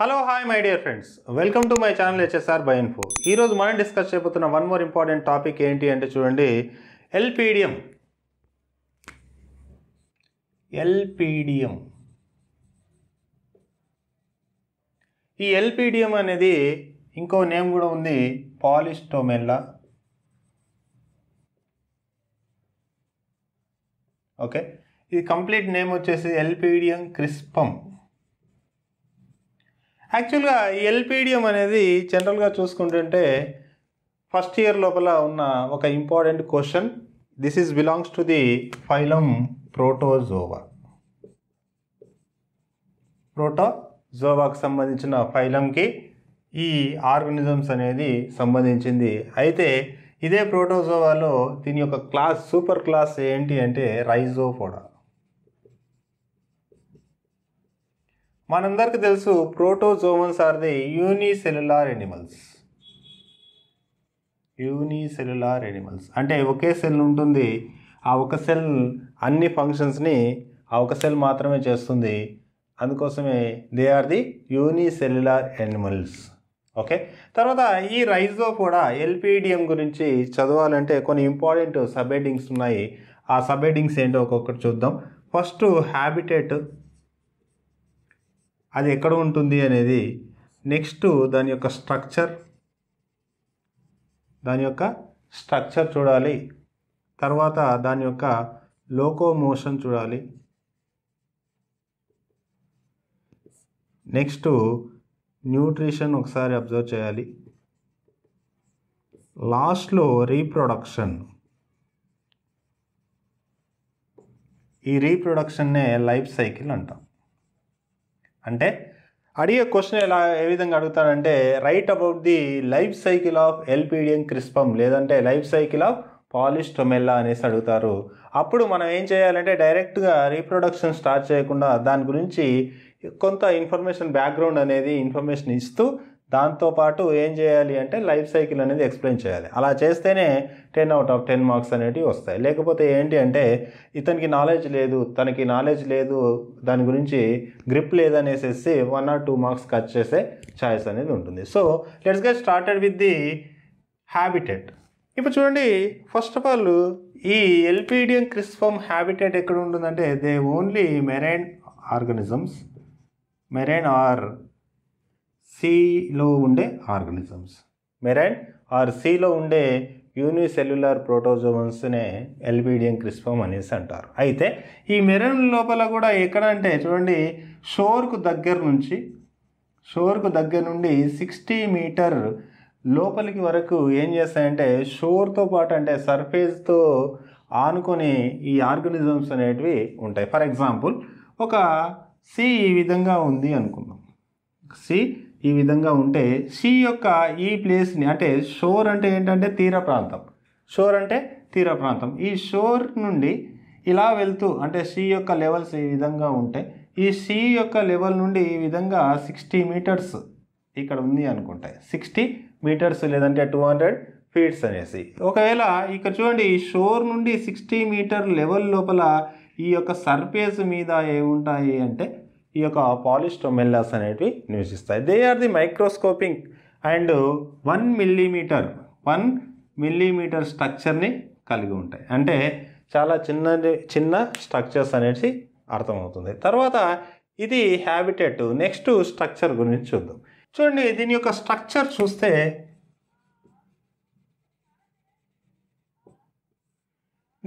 hello hi my dear friends welcome to my channel HSR by info ఈరోజు మనం discuss చేయబోతున్న one more important topic ఏంటి అంటే చూడండి ఎల్పిడిఎం ఎల్పిడిఎం ఈ ఎల్పిడిఎం అనేది ఇంకో నేమ్ కూడా ఉంది పాలిస్టోమెల్లా ఓకే ఇది కంప్లీట్ నేమ్ వచ్చేసి ఎల్పిడిఎం క్రిస్పం యాక్చువల్గా ఎల్పిడిఎం అనేది జనరల్గా చూసుకుంటుంటే ఫస్ట్ ఇయర్ లోపల ఉన్న ఒక important question this is belongs to the phylum protozoa ప్రోటోజోవాకు సంబంధించిన ఫైలంకి ఈ ఆర్గనిజమ్స్ అనేది సంబంధించింది అయితే ఇదే ప్రోటోజోవాలో దీని యొక్క క్లాస్ సూపర్ క్లాస్ ఏంటి అంటే రైజోఫోడా మనందరికీ తెలుసు protozoans are the unicellular animals unicellular animals అంటే ఒకే సెల్ ఉంటుంది ఆ ఒక సెల్ అన్ని ఫంక్షన్స్ని ఆ ఒక సెల్ మాత్రమే చేస్తుంది అందుకోసమే they are the unicellular animals okay తర్వాత ఈ రైజో కూడా ఎల్పిడిఎం గురించి చదవాలంటే కొన్ని ఇంపార్టెంట్ సబ్ హెడ్డింగ్స్ ఉన్నాయి ఆ సబ్ హెడ్డింగ్స్ ఏంటో ఒక్కొక్కటి చూద్దాం ఫస్ట్ హ్యాబిటేట్ అది ఎక్కడ ఉంటుంది అనేది నెక్స్ట్ దాని యొక్క స్ట్రక్చర్ దాని యొక్క స్ట్రక్చర్ చూడాలి తర్వాత దాని యొక్క లోకో మోషన్ చూడాలి నెక్స్ట్ న్యూట్రిషన్ ఒకసారి అబ్జర్వ్ చేయాలి లాస్ట్లో రీప్రొడక్షన్ ఈ రీప్రొడక్షన్నే లైఫ్ సైకిల్ అంటాం అంటే అడిగే క్వశ్చన్ ఎలా ఏ విధంగా అడుగుతాడంటే write about the life cycle of elphidium crispum లేదంటే లైఫ్ సైకిల్ ఆఫ్ పాలిస్టొమెల్లా అనేసి అడుగుతారు అప్పుడు మనం ఏం చేయాలంటే డైరెక్ట్గా రీప్రొడక్షన్ స్టార్ట్ చేయకుండా దాని గురించి కొంత ఇన్ఫర్మేషన్ బ్యాక్గ్రౌండ్ అనేది ఇన్ఫర్మేషన్ ఇస్తూ దాంతోపాటు ఏం చేయాలి అంటే లైఫ్ సైకిల్ అనేది ఎక్స్ప్లెయిన్ చేయాలి అలా చేస్తేనే ten out of ten marks అనేటివి వస్తాయి లేకపోతే ఏంటి అంటే ఇతనికి నాలెడ్జ్ లేదు తనకి నాలెడ్జ్ లేదు దాని గురించి గ్రిప్ లేదనేసేసి one or two marks cut చేసే ఛాయిస్ అనేది ఉంటుంది so let's get started with the habitat ఇప్పుడు చూడండి ఫస్ట్ ఆఫ్ ఆల్ ఈ ఎల్పిడియం క్రిస్ఫామ్ హ్యాబిటెట్ ఎక్కడ ఉంటుందంటే they only marine organisms marine or సిలో ఉండే ఆర్గానిజమ్స్ మెరైన్ ఆర్ సిలో ఉండే యూనిసెల్యులర్ ప్రోటోజోమన్స్నే ఎల్బీడియం క్రిస్పమ్ అనేసి అంటారు అయితే ఈ మెరైన్ లోపల కూడా ఎక్కడ అంటే చూడండి షోర్కు దగ్గర నుంచి షోర్కు దగ్గర నుండి సిక్స్టీ మీటర్ లోపలికి వరకు ఏం చేస్తాయంటే షోర్తో పాటు అంటే సర్ఫేస్తో ఆనుకొని ఈ ఆర్గనిజమ్స్ అనేటివి ఉంటాయి ఫర్ ఎగ్జాంపుల్ ఒక సి ఈ విధంగా ఉంది అనుకుందాం సి ఈ విధంగా ఉంటే సి యొక్క ఈ ప్లేస్ని అంటే షోర్ అంటే ఏంటంటే తీర ప్రాంతం షోర్ అంటే తీర ప్రాంతం ఈ షోర్ నుండి ఇలా వెళ్తూ అంటే సి యొక్క లెవెల్స్ ఈ విధంగా ఉంటే ఈ సి యొక్క లెవెల్ నుండి ఈ విధంగా సిక్స్టీ మీటర్స్ ఇక్కడ ఉంది అనుకుంటే సిక్స్టీ మీటర్స్ లేదంటే టూ హండ్రెడ్ ఫీట్స్ అనేసి ఒకవేళ ఇక్కడ చూడండి ఈ షోర్ నుండి సిక్స్టీ మీటర్ లెవెల్ లోపల ఈ యొక్క సర్ఫేస్ మీద ఏముంటాయి అంటే ఈ యొక్క పాలిస్టొమెల్లాస్ అనేటివి నివసిస్తాయి they are the microscopic and one millimeter one millimeter స్ట్రక్చర్ని కలిగి ఉంటాయి అంటే చాలా చిన్న చిన్న స్ట్రక్చర్స్ అనేసి అర్థమవుతుంది తర్వాత ఇది హ్యాబిటెట్ నెక్స్ట్ స్ట్రక్చర్ గురించి చూద్దాం చూడండి దీని యొక్క స్ట్రక్చర్ చూస్తే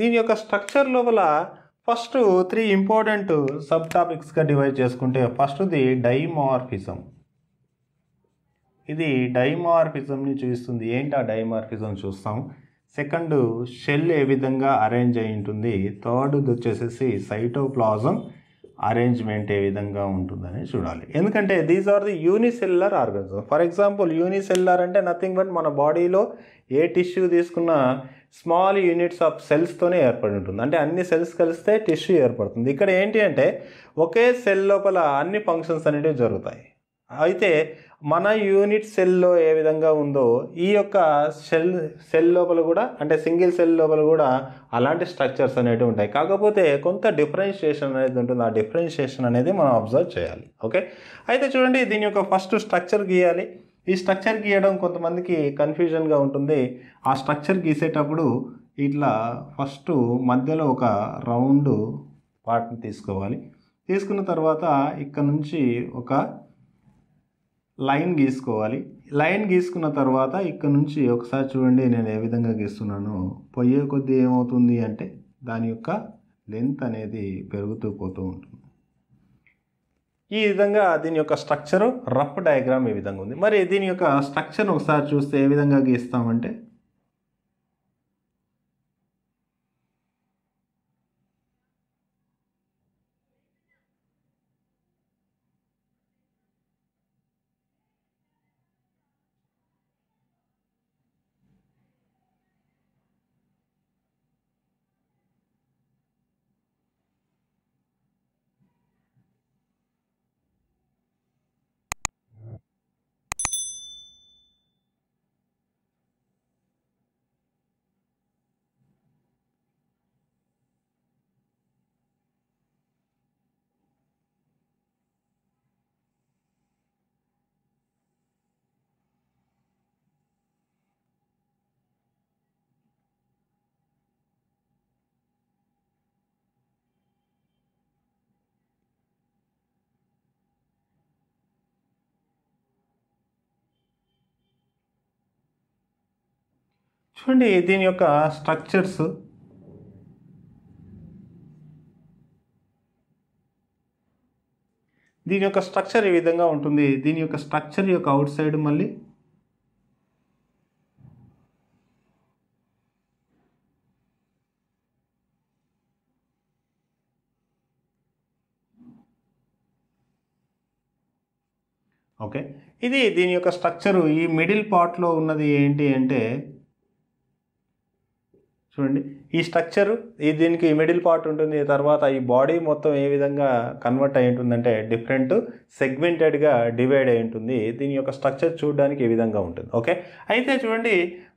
దీని యొక్క స్ట్రక్చర్ లోపల ఫస్ట్ త్రీ ఇంపార్టెంట్ సబ్ టాపిక్స్గా డివైడ్ చేసుకుంటే ఫస్ట్ది డైమార్ఫిజం ఇది డైమార్ఫిజంని చూపిస్తుంది ఏంటి ఆ డైమార్ఫిజం చూస్తాం సెకండ్ షెల్ ఏ విధంగా అరేంజ్ అయి ఉంటుంది థర్డ్ వచ్చేసేసి సైటోప్లాజం అరేంజ్మెంట్ ఏ విధంగా ఉంటుందని చూడాలి ఎందుకంటే these are the unicellular organism for example unicellular అంటే నథింగ్ బట్ మన బాడీలో ఏ టిష్యూ తీసుకున్న స్మాల్ యూనిట్స్ ఆఫ్ సెల్స్తోనే ఏర్పడి ఉంటుంది అంటే అన్ని సెల్స్ కలిస్తే టిష్యూ ఏర్పడుతుంది ఇక్కడ ఏంటి అంటే ఒకే సెల్ లోపల అన్ని ఫంక్షన్స్ అనేటివి జరుగుతాయి అయితే మన యూనిట్ సెల్లో ఏ విధంగా ఉందో ఈ యొక్క సెల్ సెల్ లోపల కూడా అంటే సింగిల్ సెల్ లోపల కూడా అలాంటి స్ట్రక్చర్స్ అనేవి ఉంటాయి కాకపోతే కొంత డిఫరెన్షియేషన్ అనేది ఉంటుంది ఆ డిఫరెన్షియేషన్ అనేది మనం అబ్జర్వ్ చేయాలి ఓకే అయితే చూడండి దీని యొక్క ఫస్ట్ స్ట్రక్చర్ గీయాలి ఈ స్ట్రక్చర్ గీయడం కొంతమందికి కన్ఫ్యూజన్గా ఉంటుంది ఆ స్ట్రక్చర్ గీసేటప్పుడు ఇట్లా ఫస్ట్ మధ్యలో ఒక రౌండ్ పార్ట్ని తీసుకోవాలి తీసుకున్న తర్వాత ఇక్కడ నుంచి ఒక లైన్ గీసుకోవాలి లైన్ గీసుకున్న తర్వాత ఇక్కడ నుంచి ఒకసారి చూడండి నేను ఏ విధంగా గీస్తున్నాను పొయ్యే కొద్దీ ఏమవుతుంది అంటే దాని యొక్క లెంత్ అనేది పెరుగుతూ పోతూ ఉంటుంది ఈ విధంగా దీని యొక్క స్ట్రక్చరు రఫ్ డయాగ్రామ్ ఈ విధంగా ఉంది మరి దీని యొక్క స్ట్రక్చర్ ఒకసారి చూస్తే ఏ విధంగా గీస్తామంటే చూడండి దీని యొక్క స్ట్రక్చర్స్ దీని యొక్క స్ట్రక్చర్ ఈ విధంగా ఉంటుంది దీని యొక్క స్ట్రక్చర్ యొక్క అవుట్ సైడ్ మళ్ళీ ఓకే ఇది దీని యొక్క స్ట్రక్చరు ఈ మిడిల్ పార్ట్లో ఉన్నది ఏంటి అంటే చూడండి ఈ స్ట్రక్చర్ ఈ దీనికి మిడిల్ పార్ట్ ఉంటుంది తర్వాత ఈ బాడీ మొత్తం ఏ విధంగా కన్వర్ట్ అయి ఉంటుందంటే డిఫరెంట్ సెగ్మెంటెడ్గా డివైడ్ అయి ఉంటుంది దీని యొక్క స్ట్రక్చర్ చూడడానికి ఈ విధంగా ఉంటుంది ఓకే అయితే చూడండి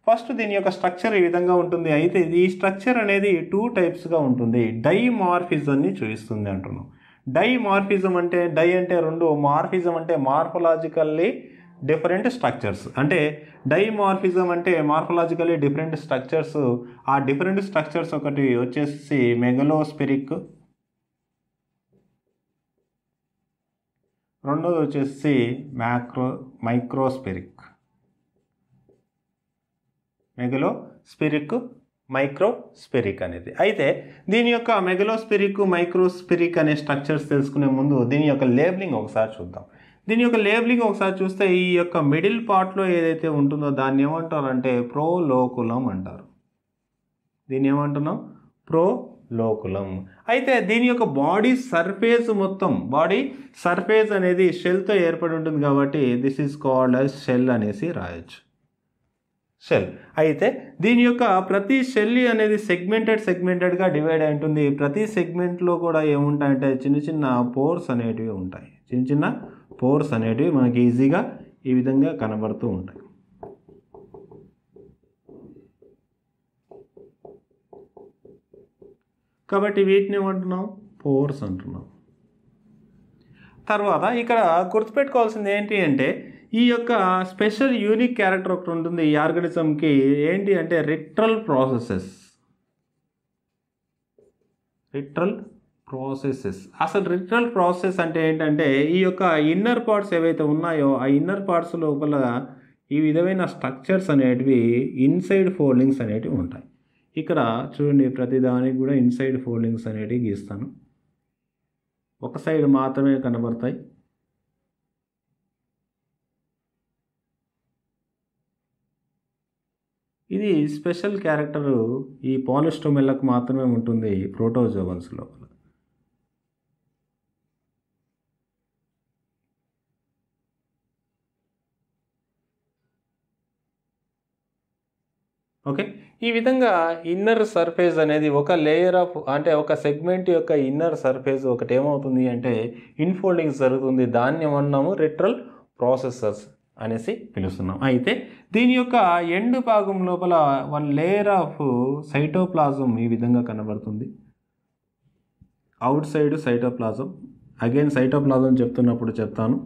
ఫస్ట్ దీని యొక్క స్ట్రక్చర్ ఈ విధంగా ఉంటుంది అయితే ఈ స్ట్రక్చర్ అనేది టూ టైప్స్గా ఉంటుంది డైమార్ఫిజంని చూపిస్తుంది అంటున్నాం మార్ఫిజం అంటే డై అంటే రెండు మార్ఫిజం అంటే మార్ఫలాజికల్లీ డిఫరెంట్ స్ట్రక్చర్స్ అంటే డైమార్ఫిజం అంటే మార్ఫలాజికలీ డిఫరెంట్ స్ట్రక్చర్స్ ఆ డిఫరెంట్ స్ట్రక్చర్స్ ఒకటి వచ్చేసి మెగలోస్పెరిక్ రెండోది వచ్చేసి macro microspheric megalospheric microspheric అనేది అయితే దీని యొక్క మెగలోస్పెరిక్ మైక్రోస్పెరిక్ అనే స్ట్రక్చర్స్ తెలుసుకునే ముందు దీని యొక్క లేబులింగ్ ఒకసారి చూద్దాం దీని యొక్క లేబులింగ్ ఒకసారి చూస్తే ఈ యొక్క మిడిల్ పార్ట్లో ఏదైతే ఉంటుందో దాన్ని ఏమంటారంటే ప్రో లోకులం అంటారు దీన్ని ఏమంటున్నాం ప్రో లోకులం అయితే దీని యొక్క బాడీ సర్ఫేస్ మొత్తం బాడీ సర్ఫేస్ అనేది షెల్తో ఏర్పడి ఉంటుంది కాబట్టి this is called as shell అనేసి రాయొచ్చు షెల్ అయితే దీని యొక్క ప్రతి షెల్ అనేది సెగ్మెంటెడ్ సెగ్మెంటెడ్గా డివైడ్ అయి ఉంటుంది ప్రతి సెగ్మెంట్లో కూడా ఏముంటాయంటే చిన్న చిన్న పోర్స్ అనేటివి ఉంటాయి చిన్న చిన్న పోర్స్ అనేటివి మనకి ఈజీగా ఈ విధంగా కనబడుతూ ఉంటాయి కాబట్టి వీటిని ఏమంటున్నాం పోర్స్ అంటున్నాం తర్వాత ఇక్కడ గుర్తుపెట్టుకోవాల్సింది ఏంటి అంటే ఈ యొక్క స్పెషల్ యూనిక్ క్యారెక్టర్ ఒకటి ఉంటుంది ఈ ఆర్గనిజంకి ఏంటి అంటే రిట్రల్ ప్రాసెసెస్ రిట్రల్ ప్రాసెసెస్ అసలు రిటర్నల్ ప్రాసెస్ అంటే ఏంటంటే ఈ యొక్క ఇన్నర్ పార్ట్స్ ఏవైతే ఉన్నాయో ఆ ఇన్నర్ పార్ట్స్ లోపల ఈ విధమైన స్ట్రక్చర్స్ అనేటివి ఇన్సైడ్ ఫోల్డింగ్స్ అనేటివి ఉంటాయి ఇక్కడ చూడండి ప్రతిదానికి కూడా ఇన్సైడ్ ఫోల్డింగ్స్ అనేటివి గీస్తాను ఒక సైడ్ మాత్రమే కనబడతాయి ఇది స్పెషల్ క్యారెక్టరు ఈ పాలిస్టోమెల్లకు మాత్రమే ఉంటుంది ప్రోటోజోవన్స్ లోపల ఈ విధంగా ఇన్నర్ సర్ఫేస్ అనేది ఒక లేయర్ ఆఫ్ అంటే ఒక సెగ్మెంట్ యొక్క ఇన్నర్ సర్ఫేస్ ఒకటి ఏమవుతుంది అంటే ఇన్ఫోల్డింగ్ జరుగుతుంది దాన్ని అన్నాము రిట్రల్ ప్రాసెసర్స్ అనేసి పిలుస్తున్నాం అయితే దీని యొక్క ఎండు భాగం లోపల వన్ లేయర్ ఆఫ్ సైటోప్లాజం ఈ విధంగా కనబడుతుంది outside cytoplasm again cytoplasm చెప్తున్నప్పుడు చెప్తాను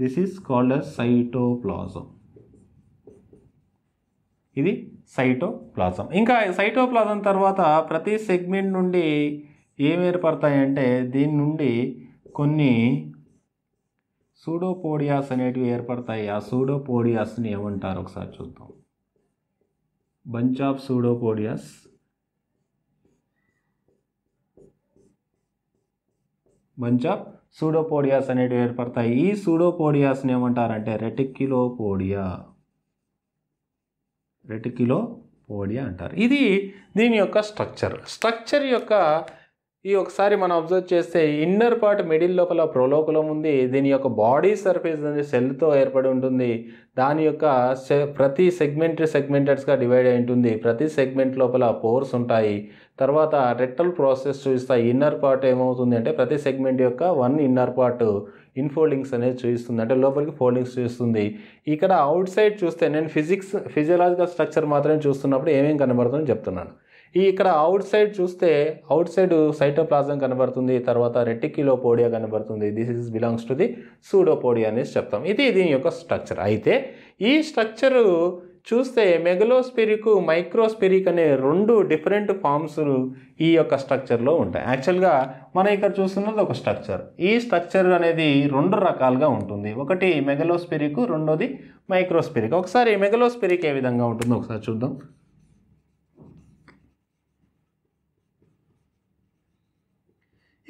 this is called as cytoplasm ఇది సైటోప్లాజం ఇంకా సైటోప్లాజం తర్వాత ప్రతి సెగ్మెంట్ నుండి ఏం ఏర్పడతాయంటే దీని నుండి కొన్ని సూడోపోడియాస్ అనేటివి ఏర్పడతాయి ఆ సూడోపోడియాస్ని ఏమంటారు ఒకసారి చూద్దాం bunch of pseudopodias bunch of pseudopodias అనేటివి ఏర్పడతాయి ఈ సూడోపోడియాస్ని ఏమంటారంటే రెటిక్యులోపోడియా రెటిక్యులోపోడియా అంటారు ఇది దీని యొక్క స్ట్రక్చర్ స్ట్రక్చర్ యొక్క ఈ ఒకసారి మనం అబ్జర్వ్ చేస్తే ఇన్నర్ పార్ట్ మిడిల్ లోపల ప్రోలోకులం ఉంది దీని యొక్క బాడీ సర్ఫేస్ అనేది సెల్తో ఏర్పడి ఉంటుంది దాని యొక్క ప్రతి సెగ్మెంట్ సెగ్మెంటెడ్స్గా డివైడ్ అయి ఉంటుంది ప్రతి సెగ్మెంట్ లోపల పోర్స్ ఉంటాయి తర్వాత రెట్టల్ ప్రాసెస్ చూపిస్తాయి ఇన్నర్ పార్ట్ ఏమవుతుంది అంటే ప్రతి సెగ్మెంట్ యొక్క వన్ ఇన్నర్ పార్ట్ ఇన్ఫోల్డింగ్స్ అనేది చూపిస్తుంది అంటే లోపలికి ఫోల్డింగ్స్ చూస్తుంది ఇక్కడ అవుట్ సైడ్ చూస్తే నేను ఫిజిక్స్ ఫిజియలాజికల్ స్ట్రక్చర్ మాత్రమే చూస్తున్నప్పుడు ఏమేమి కనబడుతుందో చెప్తున్నాను ఈ ఇక్కడ అవుట్ సైడ్ చూస్తే అవుట్ సైడ్ సైటోప్లాజం కనబడుతుంది తర్వాత రెటిక్యులో పోడియా కనబడుతుంది this is belongs to the pseudopodia అనేసి చెప్తాం ఇది దీని యొక్క స్ట్రక్చర్ అయితే ఈ స్ట్రక్చరు చూస్తే మెగలోస్పిరిక్ మైక్రోస్పిరిక్ అనే రెండు డిఫరెంట్ ఫామ్స్ ఈ యొక్క స్ట్రక్చర్లో ఉంటాయి యాక్చువల్గా మనం ఇక్కడ చూస్తున్నది ఒక స్ట్రక్చర్ ఈ స్ట్రక్చర్ అనేది రెండు రకాలుగా ఉంటుంది ఒకటి మెగలోస్పిరిక్ రెండోది మైక్రోస్పిరిక్ ఒకసారి మెగలోస్పిరిక్ ఏ విధంగా ఉంటుందో ఒకసారి చూద్దాం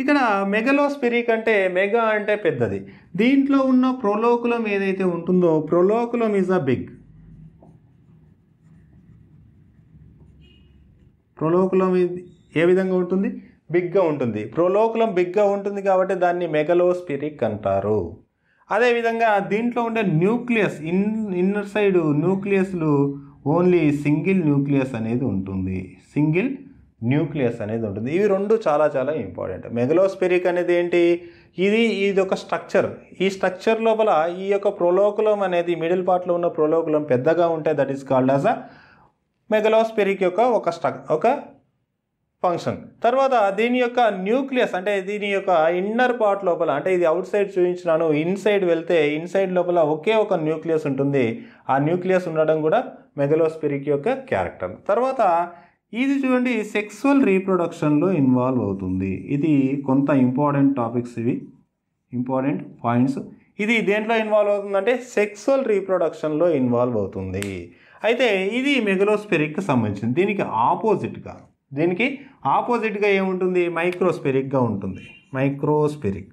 ఇక్కడ మెగలోస్పెరిక్ అంటే మెగా అంటే పెద్దది దీంట్లో ఉన్న ప్రొలోకులం ఏదైతే ఉంటుందో ప్రొలోకులం ఈజ్ అ బిగ్ ప్రొలోకులం ఏ విధంగా ఉంటుంది బిగ్గా ఉంటుంది ప్రొలోకులం బిగ్గా ఉంటుంది కాబట్టి దాన్ని మెగలోస్పిరిక్ అంటారు అదేవిధంగా దీంట్లో ఉండే న్యూక్లియస్ ఇన్ ఇన్నర్ సైడ్ న్యూక్లియస్లు ఓన్లీ సింగిల్ న్యూక్లియస్ అనేది ఉంటుంది సింగిల్ న్యూక్లియస్ అనేది ఉంటుంది ఇవి రెండు చాలా చాలా ఇంపార్టెంట్ మెగలోస్పెరిక్ అనేది ఏంటి ఇది ఇది ఒక స్ట్రక్చర్ ఈ స్ట్రక్చర్ లోపల ఈ యొక్క ప్రోలోకులం అనేది మిడిల్ పార్ట్లో ఉన్న ప్రోలోకులం పెద్దగా ఉంటే that is called as a megalospheric యొక్క ఒక స్ట్రక్ ఒక ఫంక్షన్ తర్వాత దీని యొక్క న్యూక్లియస్ అంటే దీని యొక్క ఇన్నర్ పార్ట్ లోపల అంటే ఇది అవుట్ సైడ్ చూపించినాను ఇన్సైడ్ వెళ్తే ఇన్సైడ్ లోపల ఒకే ఒక న్యూక్లియస్ ఉంటుంది ఆ న్యూక్లియస్ ఉండడం కూడా మెగలోస్పెరిక్ యొక్క క్యారెక్టర్ తర్వాత ఇది చూడండి సెక్సువల్ రీప్రొడక్షన్లో ఇన్వాల్వ్ అవుతుంది ఇది కొంత ఇంపార్టెంట్ టాపిక్స్ ఇవి ఇంపార్టెంట్ పాయింట్స్ ఇది దేంట్లో ఇన్వాల్వ్ అవుతుందంటే సెక్సువల్ రీప్రొడక్షన్లో ఇన్వాల్వ్ అవుతుంది అయితే ఇది మెగలోస్పెరిక్కి సంబంధించింది దీనికి ఆపోజిట్గా దీనికి ఆపోజిట్గా ఏముంటుంది మైక్రోస్పెరిక్గా ఉంటుంది మైక్రోస్పెరిక్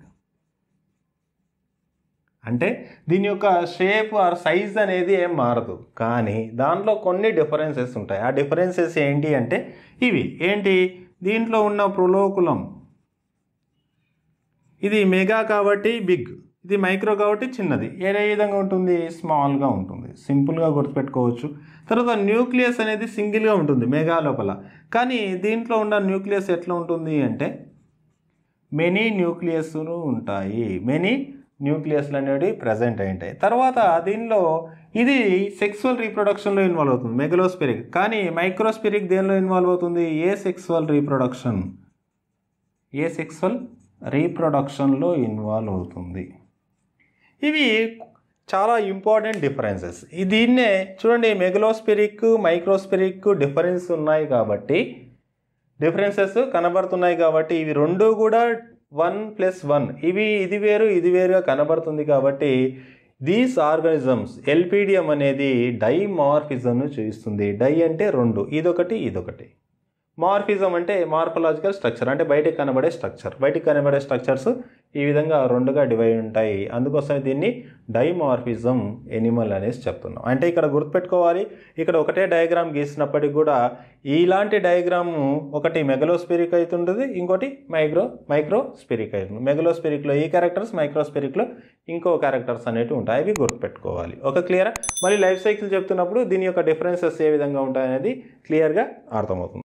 అంటే దీని యొక్క షేప్ ఆర్ సైజ్ అనేది ఏం మారదు కానీ దానిలో కొన్ని డిఫరెన్సెస్ ఉంటాయి ఆ డిఫరెన్సెస్ ఏంటి అంటే ఇవి ఏంటి దీంట్లో ఉన్న ప్రలోకులం ఇది మెగా కాబట్టి బిగ్ ఇది మైక్రో కాబట్టి చిన్నది ఏ విధంగా ఉంటుంది స్మాల్గా ఉంటుంది సింపుల్గా గుర్తుపెట్టుకోవచ్చు తర్వాత న్యూక్లియస్ అనేది సింగిల్గా ఉంటుంది మెగా లోపల కానీ దీంట్లో ఉన్న న్యూక్లియస్ ఎట్లా ఉంటుంది అంటే మెనీ న్యూక్లియస్ను ఉంటాయి మెనీ న్యూక్లియస్లు అనేవి ప్రజెంట్ అయి ఉంటాయి తర్వాత దీనిలో ఇది సెక్సువల్ రీప్రొడక్షన్లో ఇన్వాల్వ్ అవుతుంది మెగలోస్పిరిక్ కానీ మైక్రోస్పిరిక్ దేనిలో ఇన్వాల్వ్ అవుతుంది asexual reproduction asexual రీప్రొడక్షన్లో ఇన్వాల్వ్ అవుతుంది ఇవి చాలా ఇంపార్టెంట్ డిఫరెన్సెస్ దీన్నే చూడండి మెగలోస్పిరిక్ మైక్రోస్పిరిక్ డిఫరెన్స్ ఉన్నాయి కాబట్టి డిఫరెన్సెస్ కనబడుతున్నాయి కాబట్టి ఇవి రెండు కూడా వన్ ప్లస్ వన్ ఇవి ఇది వేరు ఇది వేరుగా కనబడుతుంది కాబట్టి దీస్ ఆర్గానిజమ్స్ ఎల్పిడిఎం అనేది డైమార్ఫిజంను చూపిస్తుంది డై అంటే రెండు ఇదొకటి ఇదొకటి మార్ఫిజం అంటే మార్ఫలాజికల్ స్ట్రక్చర్ అంటే బయటికి కనబడే స్ట్రక్చర్ బయటికి కనబడే స్ట్రక్చర్స్ ఈ విధంగా రెండుగా డివైడ్ ఉంటాయి అందుకోసం దీన్ని డైమార్ఫిజం ఎనిమల్ అనేసి చెప్తున్నాం అంటే ఇక్కడ గుర్తుపెట్టుకోవాలి ఇక్కడ ఒకటే డయాగ్రామ్ గీసినప్పటికి కూడా ఇలాంటి డయాగ్రామ్ ఒకటి అయితే అవుతుంటుంది ఇంకోటి మైక్రో స్పిరిక్ అవుతుంది మెగలోస్పిరిక్లో ఈ క్యారెక్టర్స్ స్పిరిక్లో ఇంకో క్యారెక్టర్స్ అనేవి ఉంటాయి అవి గుర్తుపెట్టుకోవాలి ఒక క్లియర్ మళ్ళీ లైఫ్ సైకిల్ చెప్తున్నప్పుడు దీని యొక్క డిఫరెన్సెస్ ఏ విధంగా ఉంటాయనేది క్లియర్గా అర్థమవుతుంది